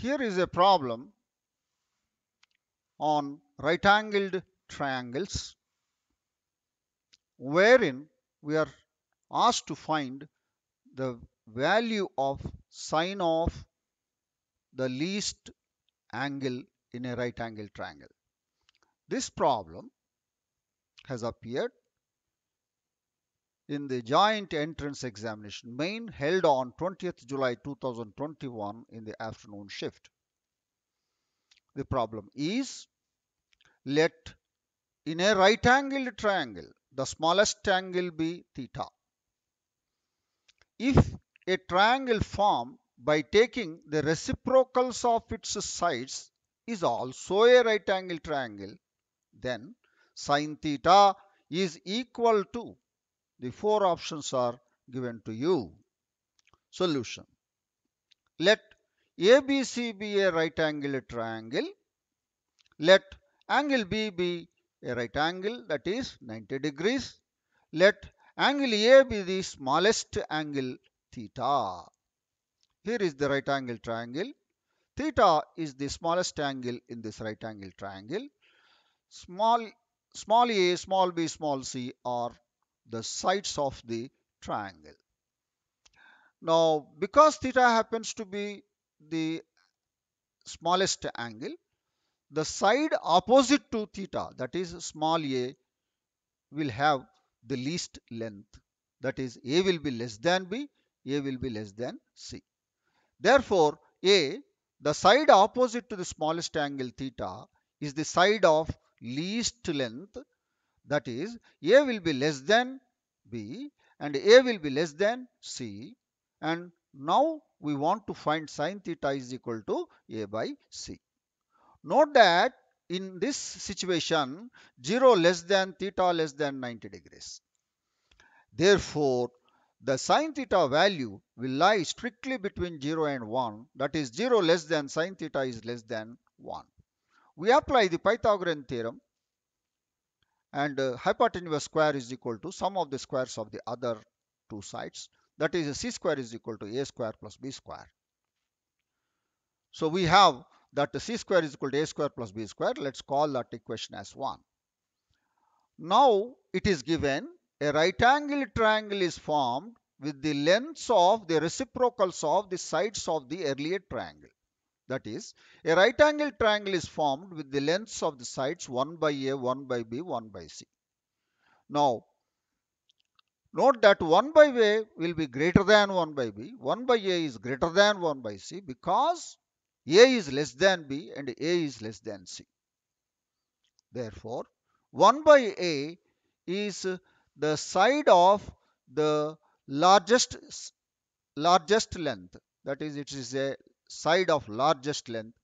Here is a problem on right angled triangles wherein we are asked to find the value of sine of the least angle in a right angle triangle. This problem has appeared in the joint entrance examination main held on 20th July 2021 in the afternoon shift. The problem is let in a right angled triangle the smallest angle be theta. If a triangle formed by taking the reciprocals of its sides is also a right angled triangle then sine theta is equal to the four options are given to you. Solution. Let ABC be a right angle triangle. Let angle B be a right angle that is 90 degrees. Let angle A be the smallest angle theta. Here is the right angle triangle. Theta is the smallest angle in this right angle triangle. Small, small a, small b, small c are the sides of the triangle. Now, because theta happens to be the smallest angle, the side opposite to theta, that is small a, will have the least length. That is, a will be less than b, a will be less than c. Therefore, a, the side opposite to the smallest angle theta, is the side of least length that is, A will be less than B and A will be less than C and now we want to find sine theta is equal to A by C. Note that in this situation 0 less than theta less than 90 degrees. Therefore, the sine theta value will lie strictly between 0 and 1 that is 0 less than sine theta is less than 1. We apply the Pythagorean theorem and uh, hypotenuse square is equal to sum of the squares of the other two sides that is c square is equal to a square plus b square so we have that c square is equal to a square plus b square let's call that equation as 1 now it is given a right angle triangle is formed with the lengths of the reciprocals of the sides of the earlier triangle that is, a right angle triangle is formed with the lengths of the sides 1 by A, 1 by B, 1 by C. Now, note that 1 by A will be greater than 1 by B, 1 by A is greater than 1 by C because A is less than B and A is less than C. Therefore, 1 by A is the side of the largest largest length that is it is a side of largest length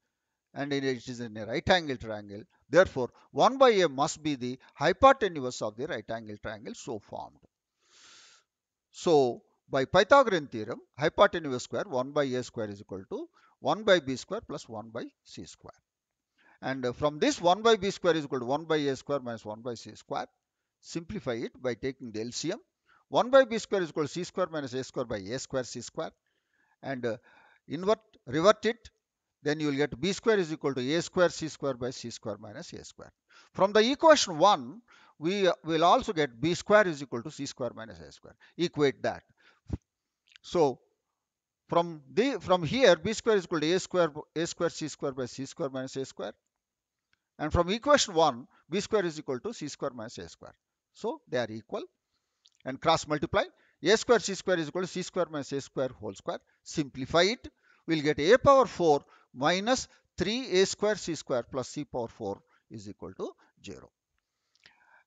and it is in a right angle triangle. Therefore, 1 by a must be the hypotenuse of the right angle triangle so formed. So, by Pythagorean theorem, hypotenuse square 1 by a square is equal to 1 by b square plus 1 by c square. And from this 1 by b square is equal to 1 by a square minus 1 by c square. Simplify it by taking the LCM. 1 by b square is equal to c square minus a square by a square c square. And uh, invert revert it then you will get b square is equal to a square c square by c square minus a square. From the equation 1, we will also get b square is equal to c square minus a square. Equate that. So from the from here b square is equal to a square a square c square by c square minus a square. And from equation 1, b square is equal to c square minus a square. So they are equal and cross multiply a square c square is equal to c square minus a square whole square. Simplify it we'll get a power 4 minus 3a square c square plus c power 4 is equal to 0.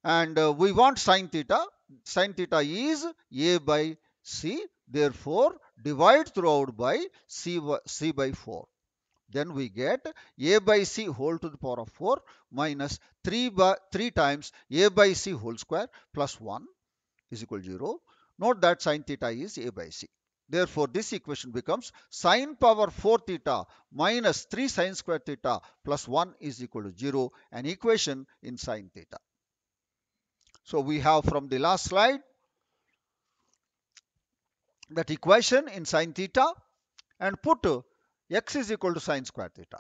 And uh, we want sine theta. Sine theta is a by c. Therefore, divide throughout by c, c by 4. Then we get a by c whole to the power of 4 minus 3 by 3 times a by c whole square plus 1 is equal to 0. Note that sine theta is a by c. Therefore, this equation becomes sine power 4 theta minus 3 sine square theta plus 1 is equal to 0, an equation in sine theta. So, we have from the last slide that equation in sine theta and put x is equal to sine square theta.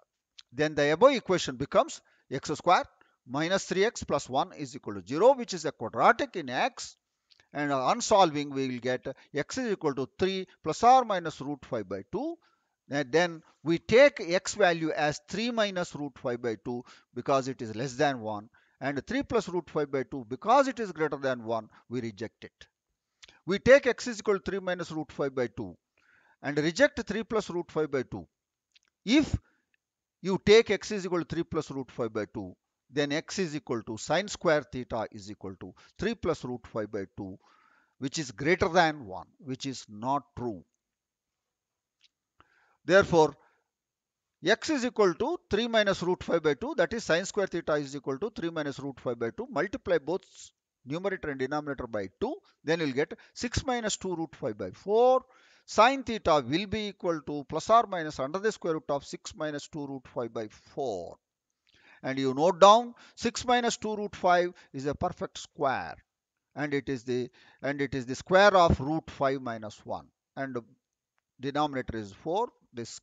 Then the above equation becomes x square minus 3x plus 1 is equal to 0 which is a quadratic in x and on solving we will get x is equal to 3 plus or minus root 5 by 2 and then we take x value as 3 minus root 5 by 2 because it is less than 1 and 3 plus root 5 by 2 because it is greater than 1 we reject it. We take x is equal to 3 minus root 5 by 2 and reject 3 plus root 5 by 2. If you take x is equal to 3 plus root 5 by 2 then x is equal to sine square theta is equal to 3 plus root 5 by 2 which is greater than 1 which is not true. Therefore x is equal to 3 minus root 5 by 2 that is sine square theta is equal to 3 minus root 5 by 2 multiply both numerator and denominator by 2 then you'll get 6 minus 2 root 5 by 4 sine theta will be equal to plus or minus under the square root of 6 minus 2 root 5 by 4 and you note down 6 minus 2 root 5 is a perfect square and it is the and it is the square of root 5 minus 1 and denominator is 4 this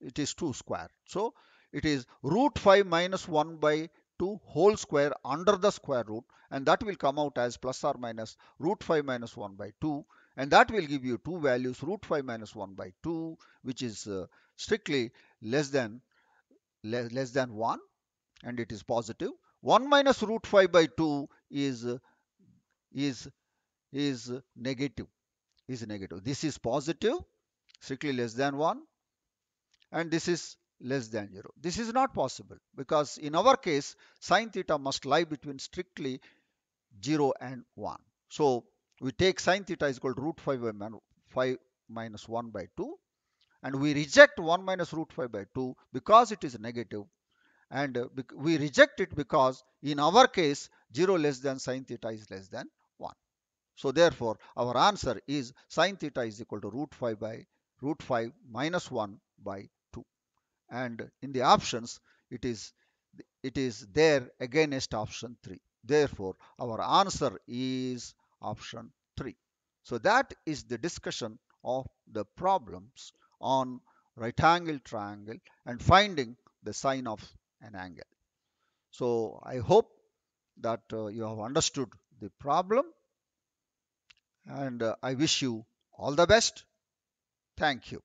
it is 2 square so it is root 5 minus 1 by 2 whole square under the square root and that will come out as plus or minus root 5 minus 1 by 2 and that will give you two values root 5 minus 1 by 2 which is uh, strictly less than le less than 1 and it is positive. 1 minus root 5 by 2 is, is, is negative, is negative. This is positive, strictly less than 1 and this is less than 0. This is not possible because in our case sine theta must lie between strictly 0 and 1. So we take sine theta is equal to root 5 by 5 minus 1 by 2 and we reject 1 minus root 5 by 2 because it is negative and uh, we reject it because in our case 0 less than sine theta is less than 1. So therefore our answer is sine theta is equal to root 5 by root 5 minus 1 by 2 and in the options it is it is there against option 3 therefore our answer is option 3 so that is the discussion of the problems on right angle triangle and finding the sine of an angle. So I hope that uh, you have understood the problem and uh, I wish you all the best. Thank you.